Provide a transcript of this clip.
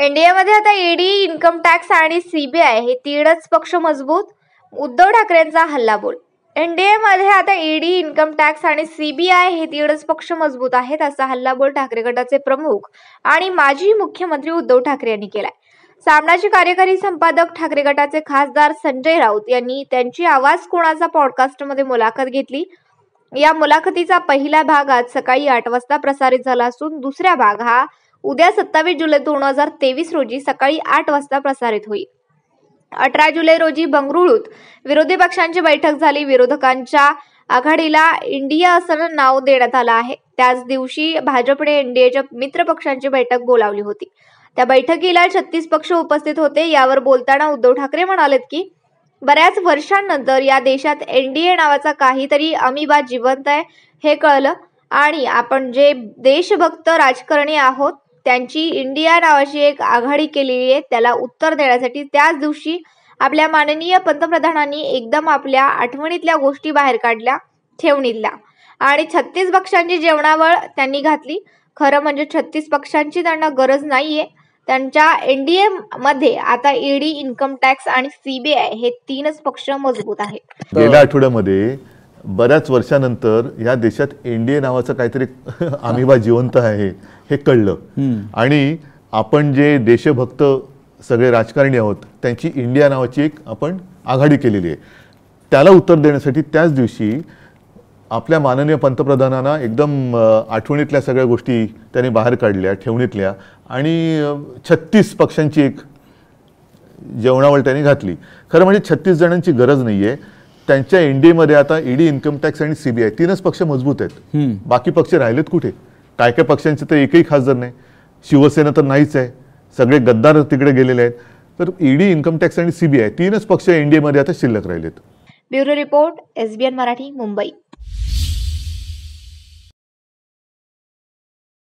एनडीएमध्ये आता ED income tax आणि CBI हे तीनच पक्ष मजबूत उद्धव ठाकरेंचा हल्लाबोल एनडीएमध्ये आता ईडी इन्कम टॅक्स आणि सीबीआय हे तीनच पक्ष मजबूत आहेत असा हल्लाबोल ठाकरे गटाचे प्रमुख आणि माजी मुख्यमंत्री उद्धव ठाकरे यांनी केलाय सामनाचे कार्यकारी संपादक ठाकरे गटाचे खासदार संजय राऊत यांनी त्यांची आवाज कोणाचा पॉडकास्टमध्ये मुलाखत घेतली या मुलाखतीचा पहिला भाग आज सकाळी आठ वाजता प्रसारित झाला असून दुसरा भाग हा उद्या सत्तावीस जुलै दोन हजार तेवीस रोजी सकाळी आठ वाजता प्रसारित होईल अठरा जुलै रोजी बंगळुरूत विरोधी पक्षांची बैठक झाली विरोधकांच्या आघाडीला इंडिया असं नाव देण्यात आलं आहे त्याच दिवशी भाजपने एनडीएच्या मित्र पक्षांची बैठक बोलावली होती त्या बैठकीला छत्तीस पक्ष उपस्थित होते यावर बोलताना उद्धव ठाकरे म्हणालेत की बऱ्याच वर्षांनंतर या देशात एनडीए नावाचा काहीतरी अमिबा जिवंत आहे हे कळलं आणि आपण जे देशभक्त राजकारणी आहोत त्यांची इंडिया नावाची एक आघाडी केलेली आहे त्याला उत्तर देण्यासाठी त्याच दिवशी आपल्या माननीय पंतप्रधानांनी एकदम आपल्या आठवणीतल्या गोष्टी बाहेर काढल्या ठेवणीतल्या आणि छत्तीस पक्षांची जेवणावळ त्यांनी घातली खरं म्हणजे छत्तीस पक्षांची त्यांना गरज नाहीये त्यांच्या एन डी आता ईडी इन्कम टॅक्स आणि सीबीआय हे तीनच पक्ष मजबूत आहेत गेल्या आठवड्यामध्ये बऱ्याच वर्षानंतर या देशात एनडीए नावाचं काहीतरी बा जिवंत आहे हे कळलं आणि आपण जे देशभक्त सगळे राजकारणी आहोत त्यांची इंडिया नावाची एक आपण आघाडी केलेली आहे त्याला उत्तर देण्यासाठी त्याच दिवशी आपल्या माननीय पंतप्रधानांना एकदम आठवणीतल्या सगळ्या गोष्टी त्यांनी बाहेर काढल्या ठेवणीतल्या आणि छत्तीस पक्षांची एक जेवणावळ त्यांनी घातली खरं म्हणजे छत्तीस जणांची गरज नाही आहे त्यांच्या एनडीएमध्ये आता ईडी इन्कम टॅक्स आणि सीबीआय तीनच पक्ष मजबूत आहेत बाकी पक्ष राहिलेत कुठे काय काय पक्षांचे तर एकही खासदार नाही शिवसेना तर नाहीच आहे सगळे गद्दार तिकडे गेलेले आहेत तर ईडी इन्कम टॅक्स आणि सीबीआय तीनच पक्ष एनडीएमध्ये आता शिल्लक राहिलेत bureau report SBN Marathi Mumbai